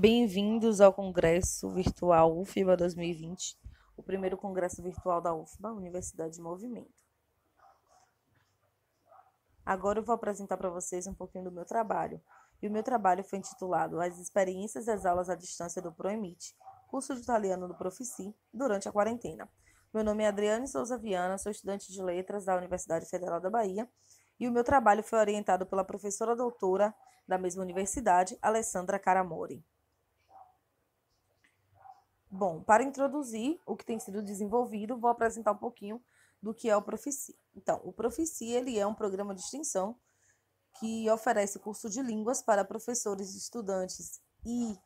Bem-vindos ao Congresso Virtual UFBA 2020, o primeiro Congresso Virtual da UFBA, Universidade de Movimento. Agora eu vou apresentar para vocês um pouquinho do meu trabalho. E o meu trabalho foi intitulado As Experiências das Aulas à Distância do Proemit, curso de italiano do Profici, durante a quarentena. Meu nome é Adriane Souza Viana, sou estudante de letras da Universidade Federal da Bahia e o meu trabalho foi orientado pela professora doutora da mesma universidade, Alessandra Caramori. Bom, para introduzir o que tem sido desenvolvido, vou apresentar um pouquinho do que é o Profici. Então, o Profici ele é um programa de extensão que oferece curso de línguas para professores, estudantes e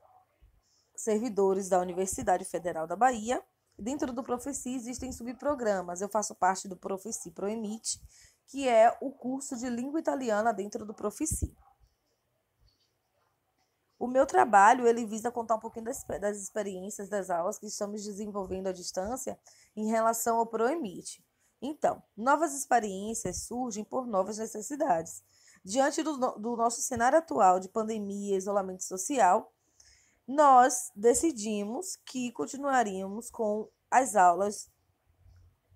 servidores da Universidade Federal da Bahia. Dentro do Profici existem subprogramas. Eu faço parte do Profici Proemite, que é o curso de língua italiana dentro do Profici. O meu trabalho, ele visa contar um pouquinho das, das experiências das aulas que estamos desenvolvendo à distância em relação ao Proemite. Então, novas experiências surgem por novas necessidades. Diante do, do nosso cenário atual de pandemia e isolamento social, nós decidimos que continuaríamos com as aulas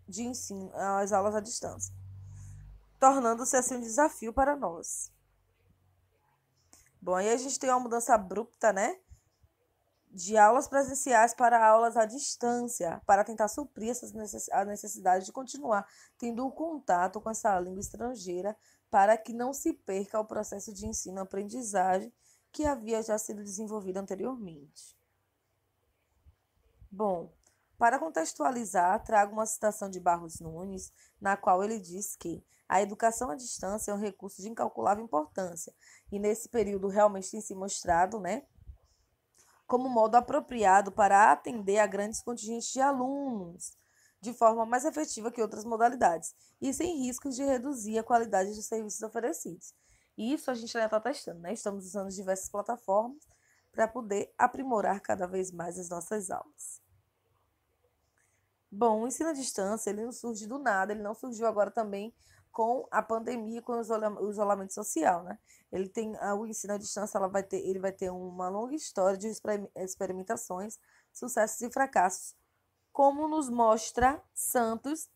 de ensino, as aulas à distância, tornando-se assim um desafio para nós. Bom, aí a gente tem uma mudança abrupta, né? De aulas presenciais para aulas à distância, para tentar suprir essas necess a necessidade de continuar tendo um contato com essa língua estrangeira, para que não se perca o processo de ensino-aprendizagem que havia já sido desenvolvido anteriormente. Bom, para contextualizar, trago uma citação de Barros Nunes, na qual ele diz que a educação à distância é um recurso de incalculável importância e nesse período realmente tem se mostrado, né, como modo apropriado para atender a grandes contingentes de alunos de forma mais efetiva que outras modalidades e sem riscos de reduzir a qualidade dos serviços oferecidos. E isso a gente ainda está testando, né? Estamos usando diversas plataformas para poder aprimorar cada vez mais as nossas aulas. Bom, o ensino à distância ele não surge do nada, ele não surgiu agora também com a pandemia, com o isolamento social, né? Ele tem o ensino à distância, ela vai ter, ele vai ter uma longa história de experimentações, sucessos e fracassos, como nos mostra Santos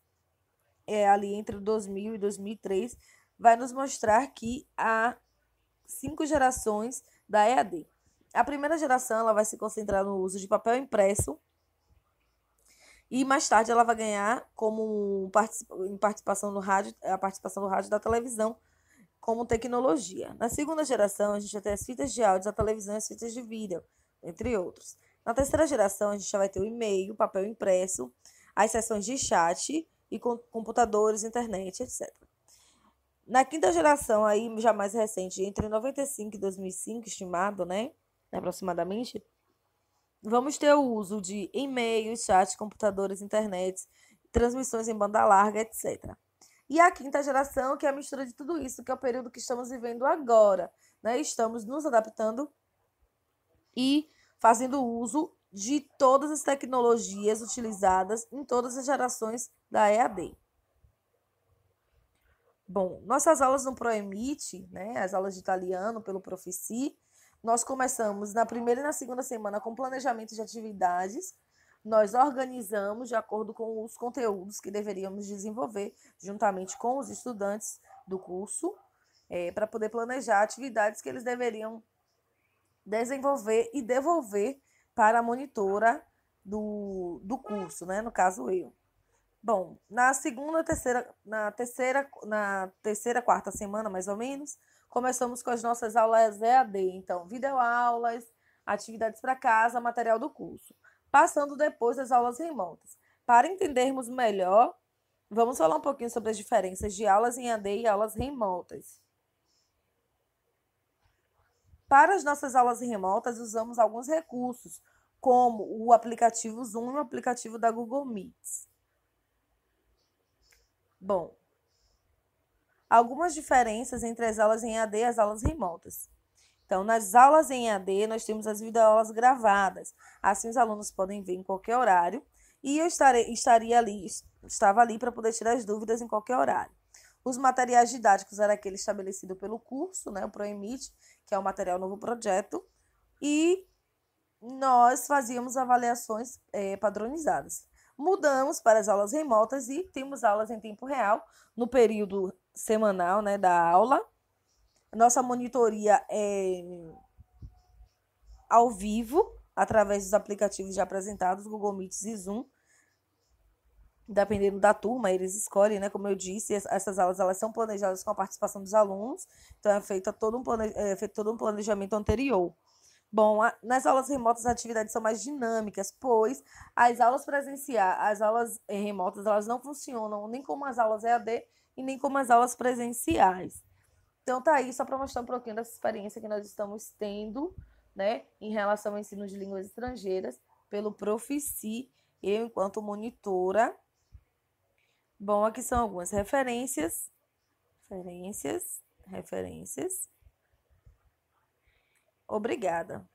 é, ali entre 2000 e 2003, vai nos mostrar que há cinco gerações da EAD. A primeira geração ela vai se concentrar no uso de papel impresso e mais tarde ela vai ganhar como participa em participação no rádio, a participação no rádio da televisão como tecnologia. Na segunda geração, a gente vai ter as fitas de áudio, a televisão e as fitas de vídeo, entre outros. Na terceira geração, a gente já vai ter o e-mail, papel impresso, as sessões de chat e com computadores, internet, etc. Na quinta geração, aí já mais recente, entre 95 e 2005, estimado, né? Aproximadamente, Vamos ter o uso de e-mails, chats, computadores, internet, transmissões em banda larga, etc. E a quinta geração, que é a mistura de tudo isso, que é o período que estamos vivendo agora. Né? Estamos nos adaptando e fazendo uso de todas as tecnologias utilizadas em todas as gerações da EAD. Bom, nossas aulas no Proemite, né, as aulas de italiano pelo Profici, nós começamos na primeira e na segunda semana com planejamento de atividades. Nós organizamos de acordo com os conteúdos que deveríamos desenvolver, juntamente com os estudantes do curso, é, para poder planejar atividades que eles deveriam desenvolver e devolver para a monitora do, do curso, né? no caso eu. Bom, na segunda, terceira, na terceira, na terceira, quarta semana, mais ou menos, começamos com as nossas aulas EAD, então, videoaulas, atividades para casa, material do curso, passando depois das aulas remotas. Para entendermos melhor, vamos falar um pouquinho sobre as diferenças de aulas em EAD e aulas remotas. Para as nossas aulas remotas, usamos alguns recursos, como o aplicativo Zoom e o aplicativo da Google Meets. Bom, algumas diferenças entre as aulas em AD e as aulas remotas. Então, nas aulas em AD, nós temos as videoaulas gravadas. Assim, os alunos podem ver em qualquer horário. E eu estarei, estaria ali, estava ali para poder tirar as dúvidas em qualquer horário. Os materiais didáticos eram aquele estabelecido pelo curso, né, o ProEmit, que é o material novo projeto. E nós fazíamos avaliações é, padronizadas mudamos para as aulas remotas e temos aulas em tempo real no período semanal né, da aula. Nossa monitoria é ao vivo, através dos aplicativos já apresentados, Google Meets e Zoom. Dependendo da turma, eles escolhem, né? Como eu disse, essas aulas elas são planejadas com a participação dos alunos, então é feito todo um, é feito todo um planejamento anterior. Bom, a, nas aulas remotas as atividades são mais dinâmicas, pois as aulas presenciais, as aulas remotas, elas não funcionam nem como as aulas EAD e nem como as aulas presenciais. Então tá aí só para mostrar um pouquinho dessa experiência que nós estamos tendo, né, em relação ao ensino de línguas estrangeiras pelo Profici, eu enquanto monitora. Bom, aqui são algumas referências, referências, referências. Obrigada.